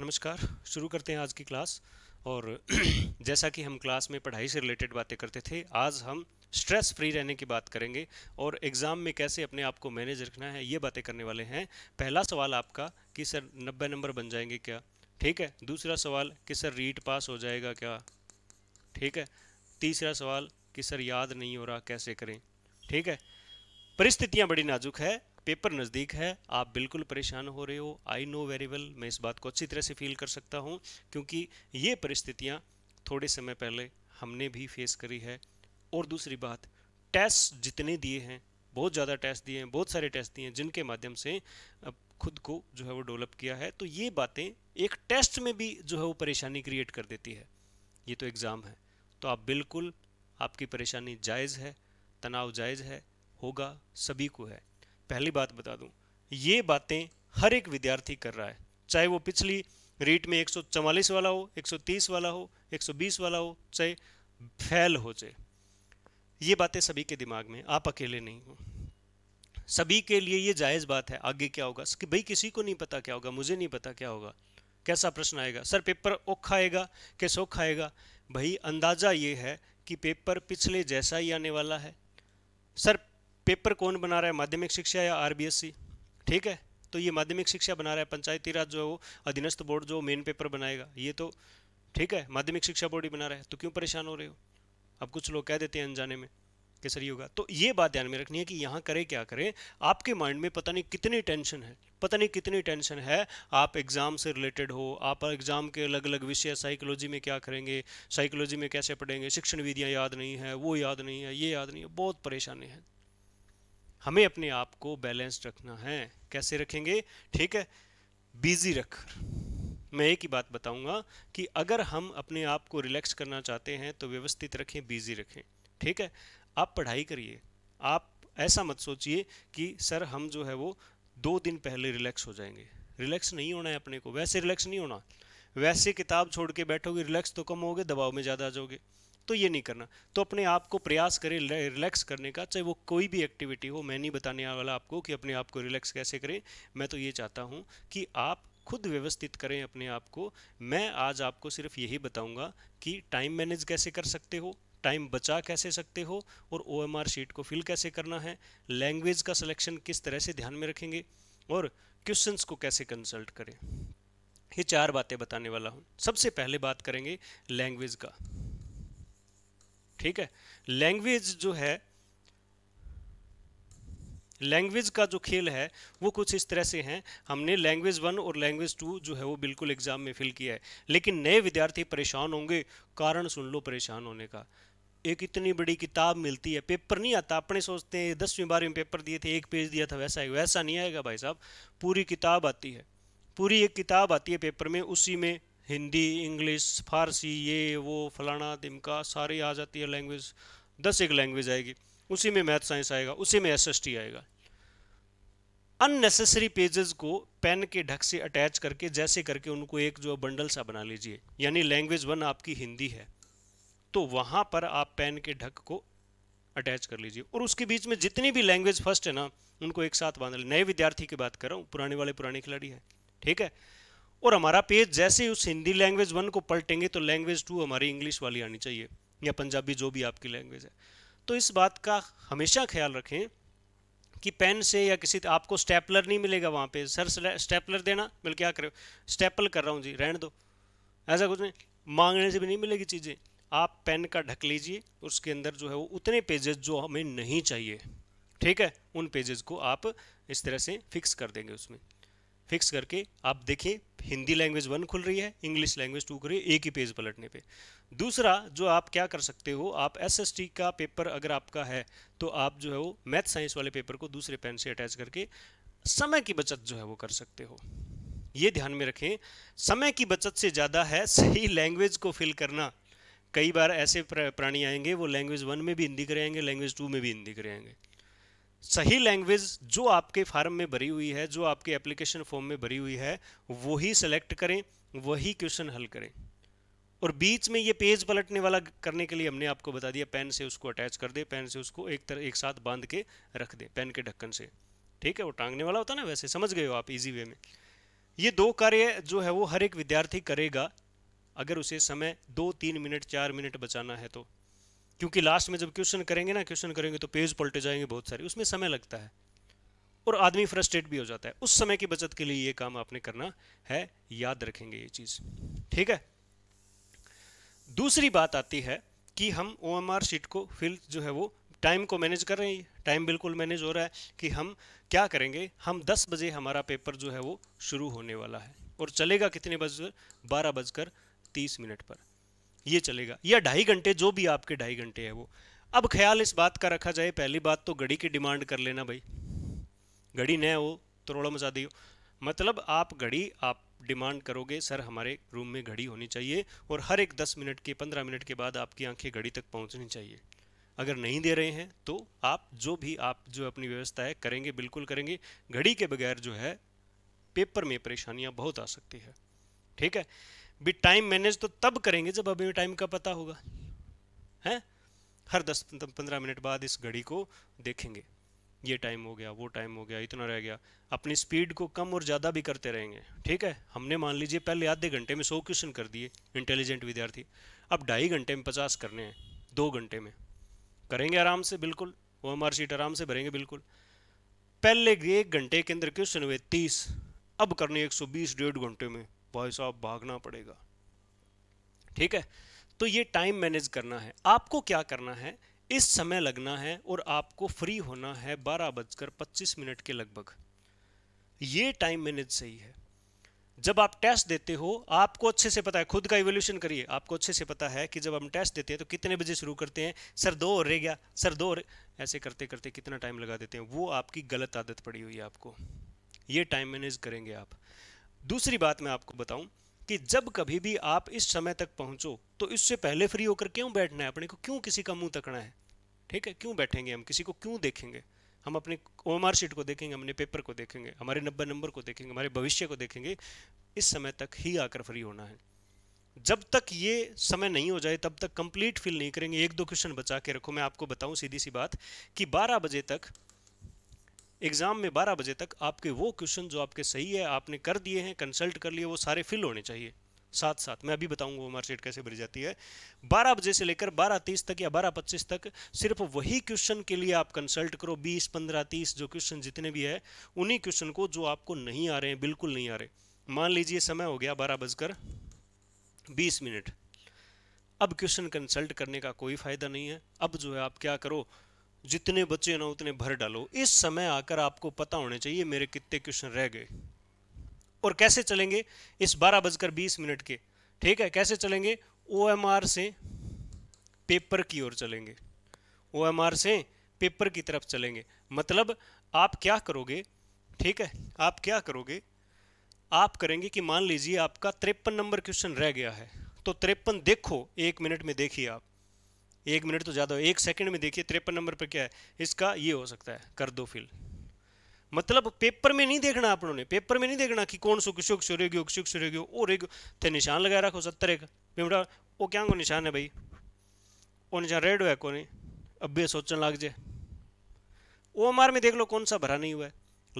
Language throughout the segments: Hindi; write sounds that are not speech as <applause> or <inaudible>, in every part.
नमस्कार शुरू करते हैं आज की क्लास और <clears throat> जैसा कि हम क्लास में पढ़ाई से रिलेटेड बातें करते थे आज हम स्ट्रेस फ्री रहने की बात करेंगे और एग्ज़ाम में कैसे अपने आप को मैनेज रखना है ये बातें करने वाले हैं पहला सवाल आपका कि सर नब्बे नंबर बन जाएंगे क्या ठीक है दूसरा सवाल कि सर रीट पास हो जाएगा क्या ठीक है तीसरा सवाल कि सर याद नहीं हो रहा कैसे करें ठीक है परिस्थितियाँ बड़ी नाजुक है पेपर नज़दीक है आप बिल्कुल परेशान हो रहे हो आई नो वेरी वेल मैं इस बात को अच्छी तरह से फील कर सकता हूँ क्योंकि ये परिस्थितियाँ थोड़े समय पहले हमने भी फेस करी है और दूसरी बात टेस्ट जितने दिए हैं बहुत ज़्यादा टेस्ट दिए हैं बहुत सारे टेस्ट दिए हैं जिनके माध्यम से खुद को जो है वो डेवलप किया है तो ये बातें एक टेस्ट में भी जो है वो परेशानी क्रिएट कर देती है ये तो एग्ज़ाम है तो आप बिल्कुल आपकी परेशानी जायज़ है तनाव जायज़ है होगा सभी को है पहली बात बता दूं ये बातें हर एक विद्यार्थी कर रहा है चाहे वो पिछली रीट में एक वाला हो एक वाला हो एक वाला हो चाहे फैल हो जाए ये बातें सभी के दिमाग में आप अकेले नहीं हो सभी के लिए ये जायज़ बात है आगे क्या होगा कि भाई किसी को नहीं पता क्या होगा मुझे नहीं पता क्या होगा कैसा प्रश्न आएगा सर पेपर औखा आएगा कि सौखा आएगा भाई अंदाज़ा ये है कि पेपर पिछले जैसा ही आने वाला है सर पेपर कौन बना रहा है माध्यमिक शिक्षा या आरबीएससी ठीक है तो ये माध्यमिक शिक्षा बना रहा है पंचायती राज जो है वो अधीनस्थ बोर्ड जो मेन पेपर बनाएगा ये तो ठीक है माध्यमिक शिक्षा बोर्ड ही बना रहा है तो क्यों परेशान हो रहे हो अब कुछ लोग कह देते हैं अनजाने में कि सर होगा तो ये बात ध्यान में रखनी है कि यहाँ करें क्या करें आपके माइंड में पता नहीं कितनी टेंशन है पता नहीं कितनी टेंशन है आप एग्ज़ाम से रिलेटेड हो आप एग्ज़ाम के अलग अलग विषय साइकोलॉजी में क्या करेंगे साइकोलॉजी में कैसे पढ़ेंगे शिक्षण विधियाँ याद नहीं है वो याद नहीं है ये याद नहीं है बहुत परेशानी है हमें अपने आप को बैलेंस रखना है कैसे रखेंगे ठीक है बिजी रख मैं एक ही बात बताऊंगा कि अगर हम अपने आप को रिलैक्स करना चाहते हैं तो व्यवस्थित रखें बिजी रखें ठीक है आप पढ़ाई करिए आप ऐसा मत सोचिए कि सर हम जो है वो दो दिन पहले रिलैक्स हो जाएंगे रिलैक्स नहीं होना है अपने को वैसे रिलैक्स नहीं होना वैसे किताब छोड़ के बैठोगे रिलैक्स तो कम होगे दबाव में ज़्यादा आ जाओगे तो ये नहीं करना तो अपने आप को प्रयास करें रिलैक्स करने का चाहे वो कोई भी एक्टिविटी हो मैं नहीं बताने वाला आपको कि अपने आप को रिलैक्स कैसे करें मैं तो ये चाहता हूँ कि आप खुद व्यवस्थित करें अपने आप को मैं आज आपको सिर्फ यही बताऊँगा कि टाइम मैनेज कैसे कर सकते हो टाइम बचा कैसे सकते हो और ओ शीट को फिल कैसे करना है लैंग्वेज का सिलेक्शन किस तरह से ध्यान में रखेंगे और क्वेश्चंस को कैसे कंसल्ट करें ये चार बातें बताने वाला हूँ सबसे पहले बात करेंगे लैंग्वेज का ठीक है लैंग्वेज जो है लैंग्वेज का जो खेल है वो कुछ इस तरह से हैं हमने लैंग्वेज वन और लैंग्वेज टू जो है वो बिल्कुल एग्जाम में फिल किया है लेकिन नए विद्यार्थी परेशान होंगे कारण सुन लो परेशान होने का एक इतनी बड़ी किताब मिलती है पेपर नहीं आता अपने सोचते हैं दसवीं बारहवीं पेपर दिए थे एक पेज दिया था वैसा वैसा नहीं आएगा भाई साहब पूरी किताब आती है पूरी एक किताब आती है पेपर में उसी में हिंदी इंग्लिश फारसी ये वो फलाना दिमका सारी आ जाती है लैंग्वेज दस एक लैंग्वेज आएगी उसी में मैथ साइंस आएगा उसी में एसएसटी आएगा अननेसेसरी पेजेस को पेन के ढक से अटैच करके जैसे करके उनको एक जो बंडल सा बना लीजिए यानी लैंग्वेज वन आपकी हिंदी है तो वहाँ पर आप पेन के ढक को अटैच कर लीजिए और उसके बीच में जितनी भी लैंग्वेज फर्स्ट है ना उनको एक साथ बांध लें नए विद्यार्थी की बात कर रहा हूँ पुराने वाले पुराने खिलाड़ी हैं ठीक है और हमारा पेज जैसे ही उस हिंदी लैंग्वेज वन को पलटेंगे तो लैंग्वेज टू हमारी इंग्लिश वाली आनी चाहिए या पंजाबी जो भी आपकी लैंग्वेज है तो इस बात का हमेशा ख्याल रखें कि पेन से या किसी आपको स्टेपलर नहीं मिलेगा वहाँ पे सर स्टेपलर देना मिल क्या करो स्टेपल कर रहा हूँ जी रहने दो ऐसा कुछ नहीं मांगने से भी नहीं मिलेगी चीज़ें आप पेन का ढक लीजिए उसके अंदर जो है वो उतने पेजेस जो हमें नहीं चाहिए ठीक है उन पेजेस को आप इस तरह से फिक्स कर देंगे उसमें फिक्स करके आप देखें हिंदी लैंग्वेज वन खुल रही है इंग्लिश लैंग्वेज टू खुल रही है एक ही पेज पलटने पे दूसरा जो आप क्या कर सकते हो आप एसएसटी का पेपर अगर आपका है तो आप जो है वो मैथ साइंस वाले पेपर को दूसरे पेन से अटैच करके समय की बचत जो है वो कर सकते हो ये ध्यान में रखें समय की बचत से ज़्यादा है सही लैंग्वेज को फिल करना कई बार ऐसे प्राणी आएंगे वो लैंग्वेज वन में भी हिंदी करेंगे लैंग्वेज टू में भी हिंदी करेंगे सही लैंग्वेज जो आपके फार्म में भरी हुई है जो आपके एप्लीकेशन फॉर्म में भरी हुई है वही सेलेक्ट करें वही क्वेश्चन हल करें और बीच में ये पेज पलटने वाला करने के लिए हमने आपको बता दिया पेन से उसको अटैच कर दे पेन से उसको एक तरह एक साथ बांध के रख दे पेन के ढक्कन से ठीक है वो टांगने वाला होता ना वैसे समझ गए हो आप इजी वे में ये दो कार्य जो है वो हर एक विद्यार्थी करेगा अगर उसे समय दो तीन मिनट चार मिनट बचाना है तो क्योंकि लास्ट में जब क्वेश्चन करेंगे ना क्वेश्चन करेंगे तो पेज पलटे जाएंगे बहुत सारे उसमें समय लगता है और आदमी फ्रस्ट्रेट भी हो जाता है उस समय की बचत के लिए ये काम आपने करना है याद रखेंगे ये चीज़ ठीक है दूसरी बात आती है कि हम ओ शीट को फिल जो है वो टाइम को मैनेज कर रहे हैं टाइम बिल्कुल मैनेज हो रहा है कि हम क्या करेंगे हम 10 बजे हमारा पेपर जो है वो शुरू होने वाला है और चलेगा कितने बजे बारह बजकर तीस मिनट पर ये चलेगा या ढाई घंटे जो भी आपके ढाई घंटे है वो अब ख्याल इस बात का रखा जाए पहली बात तो घड़ी की डिमांड कर लेना भाई घड़ी न हो तो रोड़ा मचा दियो मतलब आप घड़ी आप डिमांड करोगे सर हमारे रूम में घड़ी होनी चाहिए और हर एक दस मिनट के पंद्रह मिनट के बाद आपकी आंखें घड़ी तक पहुंचनी चाहिए अगर नहीं दे रहे हैं तो आप जो भी आप जो अपनी व्यवस्था है करेंगे बिल्कुल करेंगे घड़ी के बगैर जो है पेपर में परेशानियां बहुत आ सकती है ठीक है भी टाइम मैनेज तो तब करेंगे जब हमें टाइम का पता होगा हैं हर दस पंद्रह मिनट बाद इस घड़ी को देखेंगे ये टाइम हो गया वो टाइम हो गया इतना रह गया अपनी स्पीड को कम और ज़्यादा भी करते रहेंगे ठीक है हमने मान लीजिए पहले आधे घंटे में सौ क्वेश्चन कर दिए इंटेलिजेंट विद्यार्थी अब ढाई घंटे में पचास करने हैं दो घंटे में करेंगे आराम से बिल्कुल ओ एम शीट आराम से भरेंगे बिल्कुल पहले एक घंटे के अंदर क्वेश्चन हुए तीस अब करने एक सौ बीस डेढ़ घंटे में भाई साहब भागना पड़ेगा ठीक है तो ये टाइम मैनेज करना है आपको क्या करना है इस समय लगना है और आपको फ्री होना है बारह बजकर पच्चीस मिनट के लगभग ये टाइम मैनेज सही है जब आप टेस्ट देते हो आपको अच्छे से पता है खुद का इवोल्यूशन करिए आपको अच्छे से पता है कि जब हम टेस्ट देते हैं तो कितने बजे शुरू करते हैं सर दो और रह गया सर दो और ऐसे करते करते कितना टाइम लगा देते हैं वो आपकी गलत आदत पड़ी हुई है आपको ये टाइम मैनेज करेंगे आप दूसरी बात मैं आपको बताऊं कि जब कभी भी आप इस समय तक पहुंचो तो इससे पहले फ्री होकर क्यों बैठना है अपने को क्यों किसी का मुंह तकना है ठीक है क्यों बैठेंगे हम किसी को क्यों देखेंगे हम अपने ओ शीट को देखेंगे अपने पेपर को देखेंगे हमारे नब्बे नंबर को देखेंगे हमारे भविष्य को देखेंगे इस समय तक ही आकर फ्री होना है जब तक ये समय नहीं हो जाए तब तक कंप्लीट फील नहीं करेंगे एक दो क्वेश्चन बचा के रखो मैं आपको बताऊं सीधी सी बात कि 12 बजे तक एग्ज़ाम में 12 बजे तक आपके वो क्वेश्चन जो आपके सही है आपने कर दिए हैं कंसल्ट कर लिए वो सारे फिल होने चाहिए साथ साथ मैं अभी बताऊंगा वो मार्कशीट कैसे भरी जाती है 12 बजे से लेकर 12:30 तक या 12:25 तक सिर्फ वही क्वेश्चन के लिए आप कंसल्ट करो 20, 15, 30 जो क्वेश्चन जितने भी है उन्हीं क्वेश्चन को जो आपको नहीं आ रहे हैं बिल्कुल नहीं आ रहे मान लीजिए समय हो गया बारह बजकर बीस मिनट अब क्वेश्चन कंसल्ट करने का कोई फ़ायदा नहीं है अब जो है आप क्या करो जितने बच्चे ना उतने भर डालो इस समय आकर आपको पता होने चाहिए मेरे कितने क्वेश्चन रह गए और कैसे चलेंगे इस बारह बजकर बीस मिनट के ठीक है कैसे चलेंगे ओ से पेपर की ओर चलेंगे ओ से पेपर की तरफ चलेंगे मतलब आप क्या करोगे ठीक है आप क्या करोगे आप करेंगे कि मान लीजिए आपका तिरपन नंबर क्वेश्चन रह गया है तो तिरपन देखो एक मिनट में देखिए आप एक मिनट तो ज़्यादा हो एक सेकंड में देखिए तिरपन नंबर पर क्या है इसका ये हो सकता है कर दो फिल मतलब पेपर में नहीं देखना आप लोगों ने पेपर में नहीं देखना कि कौन सुख किशोक सूर्योग्यो किशोक सूर्योग्यो और एक थे निशान लगाए रखो सत्तर एक बेटा वो क्या को निशान है भाई वो निशान रेड हुआ है कौन अब भी सोचने लग जाए ओ एम में देख लो कौन सा भरा नहीं हुआ है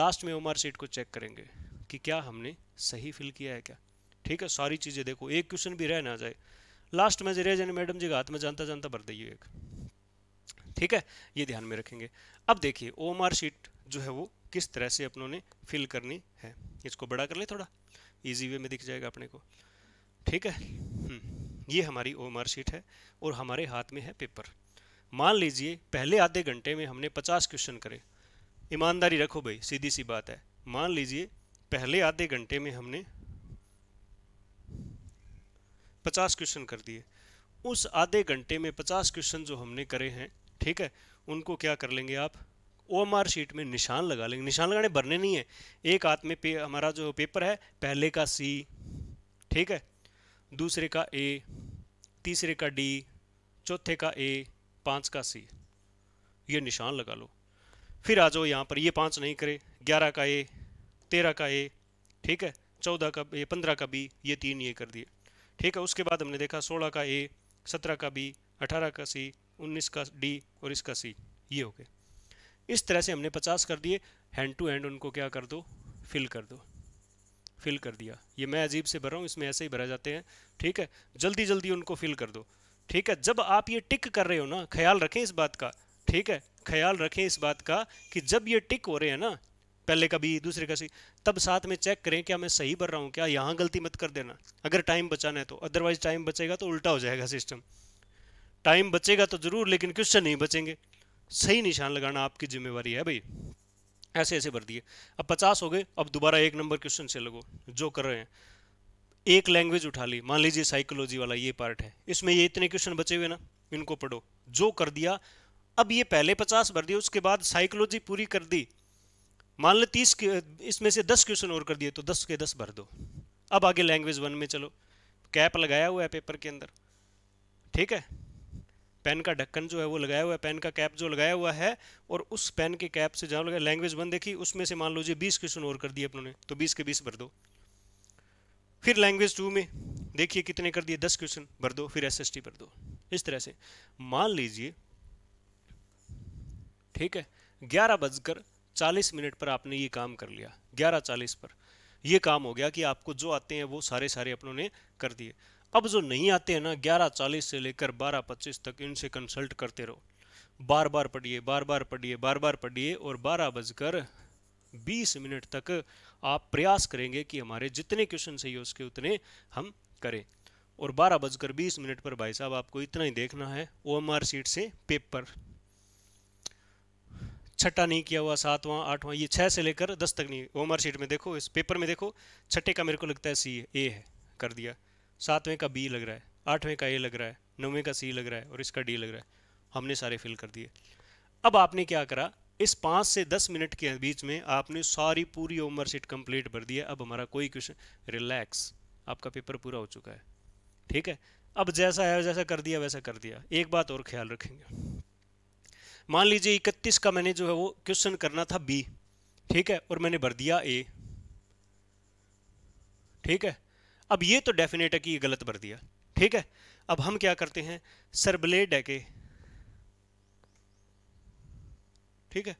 लास्ट में ओ एम सीट को चेक करेंगे कि क्या हमने सही फिल किया है क्या ठीक है सारी चीज़ें देखो एक क्वेश्चन भी रह ना जाए लास्ट में जीरेज जानी मैडम जी का हाथ में जानता जानता भर दे एक ठीक है ये ध्यान में रखेंगे अब देखिए ओ शीट जो है वो किस तरह से अपनों ने फिल करनी है इसको बड़ा कर ले थोड़ा ईजी वे में दिख जाएगा अपने को ठीक है हम्म। ये हमारी ओ शीट है और हमारे हाथ में है पेपर मान लीजिए पहले आधे घंटे में हमने 50 क्वेश्चन करे ईमानदारी रखो भाई सीधी सी बात है मान लीजिए पहले आधे घंटे में हमने पचास क्वेश्चन कर दिए उस आधे घंटे में पचास क्वेश्चन जो हमने करे हैं ठीक है उनको क्या कर लेंगे आप ओ एम आर शीट में निशान लगा लेंगे निशान लगाने भरने नहीं है एक हाथ में पे हमारा जो पेपर है पहले का सी ठीक है दूसरे का ए तीसरे का डी चौथे का ए पाँच का सी ये निशान लगा लो फिर आ जाओ यहाँ पर ये पाँच नहीं करे ग्यारह का ए तेरह का ए ठीक है चौदह का ए पंद्रह का बी ये तीन ये कर दिए ठीक है उसके बाद हमने देखा सोलह का ए सत्रह का बी अठारह का सी उन्नीस का डी और इसका सी ये हो गया इस तरह से हमने पचास कर दिए हैंड टू हैंड उनको क्या कर दो फिल कर दो फिल कर दिया ये मैं अजीब से भर रहा हूँ इसमें ऐसे ही भरा जाते हैं ठीक है जल्दी जल्दी उनको फिल कर दो ठीक है जब आप ये टिक कर रहे हो ना ख्याल रखें इस बात का ठीक है ख्याल रखें इस बात का कि जब ये टिक हो रहे हैं ना पहले कभी दूसरे का सही तब साथ में चेक करें क्या मैं सही भर रहा हूँ क्या यहाँ गलती मत कर देना अगर टाइम बचाना है तो अदरवाइज टाइम बचेगा तो उल्टा हो जाएगा सिस्टम टाइम बचेगा तो ज़रूर लेकिन क्वेश्चन नहीं बचेंगे सही निशान लगाना आपकी जिम्मेवारी है भाई ऐसे ऐसे भर दिए अब पचास हो गए अब दोबारा एक नंबर क्वेश्चन से लगो जो कर रहे हैं एक लैंग्वेज उठा ली मान लीजिए साइकोलॉजी वाला ये पार्ट है इसमें ये इतने क्वेश्चन बचे हुए ना इनको पढ़ो जो कर दिया अब ये पहले पचास भर दिए उसके बाद साइकोलॉजी पूरी कर दी मान लो तीस इसमें से दस क्वेश्चन और कर दिए तो दस के दस भर दो अब आगे लैंग्वेज वन में चलो कैप लगाया हुआ है पेपर के अंदर ठीक है पेन का ढक्कन जो है वो लगाया हुआ है पेन का कैप जो लगाया हुआ है और उस पेन के कैप से जहाँ लगाया लैंग्वेज वन देखी उसमें से मान लो जी बीस क्वेश्चन और कर दिए अपनों तो बीस के बीस भर दो फिर लैंग्वेज टू में देखिए कितने कर दिए दस क्वेश्चन भर दो फिर एस भर दो इस तरह से मान लीजिए ठीक है ग्यारह बजकर चालीस मिनट पर आपने ये काम कर लिया ग्यारह चालीस पर ये काम हो गया कि आपको जो आते हैं वो सारे सारे अपनों ने कर दिए अब जो नहीं आते हैं ना ग्यारह चालीस से लेकर बारह पच्चीस तक इनसे कंसल्ट करते रहो बार बार पढ़िए बार बार पढ़िए बार बार पढ़िए और बारह बजकर बीस मिनट तक आप प्रयास करेंगे कि हमारे जितने क्वेश्चन चाहिए उसके उतने हम करें और बारह बजकर बीस मिनट पर भाई साहब आपको इतना ही देखना है ओ एम आर सीट से पेपर छठा नहीं किया हुआ सातवां आठवां ये छः से लेकर दस तक नहीं होमवर्क शीट में देखो इस पेपर में देखो छठे का मेरे को लगता है सी ए है कर दिया सातवें का बी लग रहा है आठवें का ए लग रहा है नौवें का सी लग रहा है और इसका डी लग रहा है हमने सारे फिल कर दिए अब आपने क्या करा इस पाँच से दस मिनट के बीच में आपने सारी पूरी होमवर्क शीट कंप्लीट भर दिया अब हमारा कोई क्वेश्चन रिलैक्स आपका पेपर पूरा हो चुका है ठीक है अब जैसा है जैसा कर दिया वैसा कर दिया एक बात और ख्याल रखेंगे मान लीजिए इकतीस का मैंने जो है वो क्वेश्चन करना था बी ठीक है और मैंने भर दिया ए ठीक है अब ये तो डेफिनेट है कि ये गलत भर दिया ठीक है अब हम क्या करते हैं सरबले है के ठीक है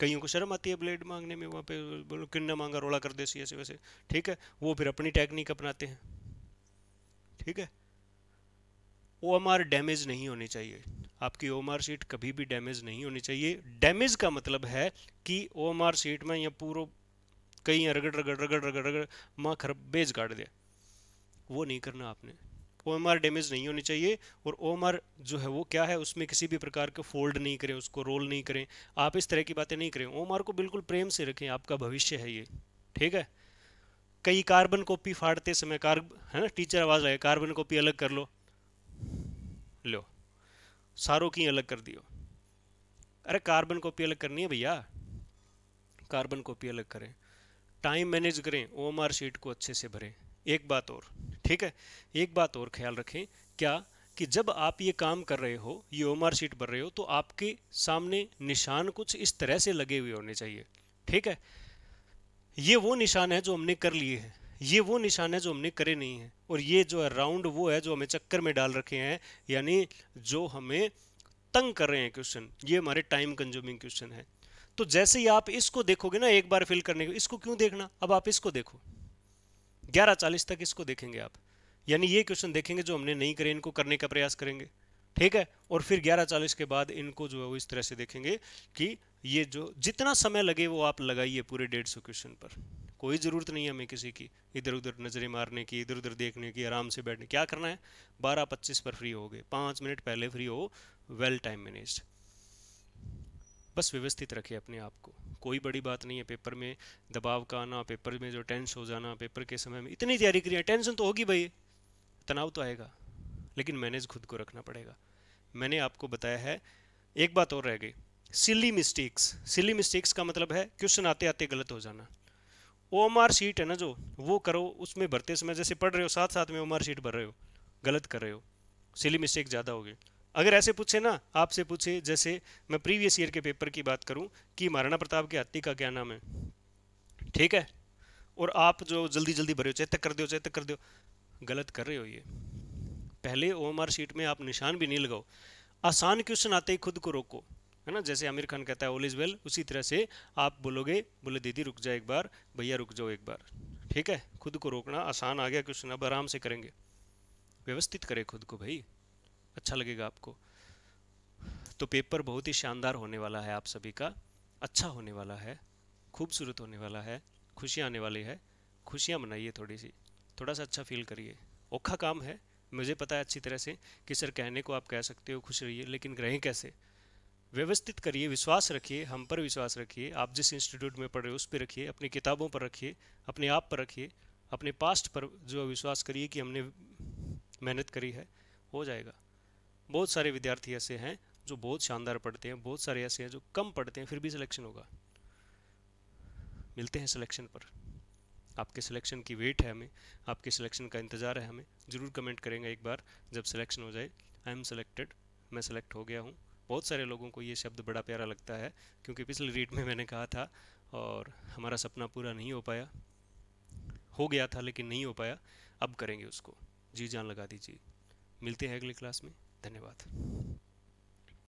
कईयों को शर्म आती है ब्लेड मांगने में वहाँ पे बोलो किन्ना मांगा रोला कर देसी ऐसे वैसे ठीक है वो फिर अपनी टेक्निक अपनाते हैं ठीक है वो हमारे डैमेज नहीं होने चाहिए आपकी ओ शीट कभी भी डैमेज नहीं होनी चाहिए डैमेज का मतलब है कि ओ शीट में या पूरा कहीं रगड़ रगड़ रगड़ रगड़ रगड़ माँ खर बेज काट दे वो नहीं करना आपने ओ डैमेज नहीं होनी चाहिए और ओ जो है वो क्या है उसमें किसी भी प्रकार के फोल्ड नहीं करें उसको रोल नहीं करें आप इस तरह की बातें नहीं करें ओ को बिल्कुल प्रेम से रखें आपका भविष्य है ये ठीक है कई कार्बन कॉपी फाड़ते समय कार्ब है ना टीचर आवाज़ आए कार्बन कॉपी अलग कर लो लो सारों की अलग कर दियो अरे कार्बन कॉपी अलग करनी है भैया कार्बन कॉपी अलग करें टाइम मैनेज करें ओ शीट को अच्छे से भरें एक बात और ठीक है एक बात और ख्याल रखें क्या कि जब आप ये काम कर रहे हो ये ओ शीट भर रहे हो तो आपके सामने निशान कुछ इस तरह से लगे हुए होने चाहिए ठीक है ये वो निशान है जो हमने कर लिए हैं ये वो निशान है जो हमने करे नहीं है और ये जो है राउंड वो है जो हमें चक्कर में डाल रखे हैं यानी जो हमें तंग कर रहे हैं क्वेश्चन ये हमारे टाइम कंज्यूमिंग क्वेश्चन है तो जैसे ही आप इसको देखोगे ना एक बार फिल करने के इसको क्यों देखना अब आप इसको देखो ग्यारह चालीस तक इसको देखेंगे आप यानी ये क्वेश्चन देखेंगे जो हमने नहीं करे इनको करने का प्रयास करेंगे ठीक है और फिर ग्यारह चालीस के बाद इनको जो है वो इस तरह से देखेंगे कि ये जो जितना समय लगे वो आप लगाइए पूरे डेढ़ सौ क्वेश्चन पर कोई ज़रूरत नहीं है हमें किसी की इधर उधर नज़रें मारने की इधर उधर देखने की आराम से बैठने क्या करना है बारह पच्चीस पर फ्री हो गए पाँच मिनट पहले फ्री हो वेल टाइम मैनेज बस व्यवस्थित रखें अपने आप को कोई बड़ी बात नहीं है पेपर में दबाव का आना पेपर में जो टेंस हो जाना पेपर के समय में इतनी तैयारी करी है टेंशन तो होगी भाई तनाव तो आएगा लेकिन मैनेज खुद को रखना पड़ेगा मैंने आपको बताया है एक बात और रह गई सिली मिस्टेक्स सिली मिस्टेक्स का मतलब है क्वेश्चन आते आते गलत हो जाना एम आर शीट है ना जो वो करो उसमें भरते समय जैसे पढ़ रहे हो साथ साथ में ओम आर शीट भर रहे हो गलत कर रहे हो सिली मिस्टेक ज़्यादा होगी अगर ऐसे पूछे ना आपसे पूछे जैसे मैं प्रीवियस ईयर के पेपर की बात करूँ कि महाराणा प्रताप के हाथी का क्या नाम है ठीक है और आप जो जल्दी जल्दी भरे हो चेतक कर दो चेतक कर दो गलत कर रहे हो ये पहले एम आर शीट में आप निशान भी नहीं लगाओ आसान क्वेश्चन आते ही खुद को रोको है ना जैसे आमिर खान कहता है ओल इज़ वेल उसी तरह से आप बोलोगे बोले दीदी रुक जाओ एक बार भैया रुक जाओ एक बार ठीक है खुद को रोकना आसान आ गया क्वेश्चन अब आराम से करेंगे व्यवस्थित करें खुद को भाई अच्छा लगेगा आपको तो पेपर बहुत ही शानदार होने वाला है आप सभी का अच्छा होने वाला है खूबसूरत होने वाला है खुशियाँ आने वाली है खुशियाँ मनाइए थोड़ी सी थोड़ा सा अच्छा फील करिए औखा काम है मुझे पता है अच्छी तरह से कि सर कहने को आप कह सकते हो खुश रहिए लेकिन रहें कैसे व्यवस्थित करिए विश्वास रखिए हम पर विश्वास रखिए आप जिस इंस्टीट्यूट में पढ़ रहे हो उस पर रखिए अपनी किताबों पर रखिए अपने आप पर रखिए अपने पास्ट पर जो विश्वास करिए कि हमने मेहनत करी है हो जाएगा बहुत सारे विद्यार्थी ऐसे हैं जो बहुत शानदार पढ़ते हैं बहुत सारे ऐसे हैं जो कम पढ़ते हैं फिर भी सिलेक्शन होगा मिलते हैं सिलेक्शन पर आपके सिलेक्शन की वेट है हमें आपके सिलेक्शन का इंतज़ार है हमें ज़रूर कमेंट करेंगे एक बार जब सिलेक्शन हो जाए आई एम सेलेक्टेड मैं सेलेक्ट हो गया हूँ बहुत सारे लोगों को ये शब्द बड़ा प्यारा लगता है क्योंकि पिछले रीड में मैंने कहा था और हमारा सपना पूरा नहीं हो पाया हो गया था लेकिन नहीं हो पाया अब करेंगे उसको जी जान लगा दीजिए मिलते हैं अगली क्लास में धन्यवाद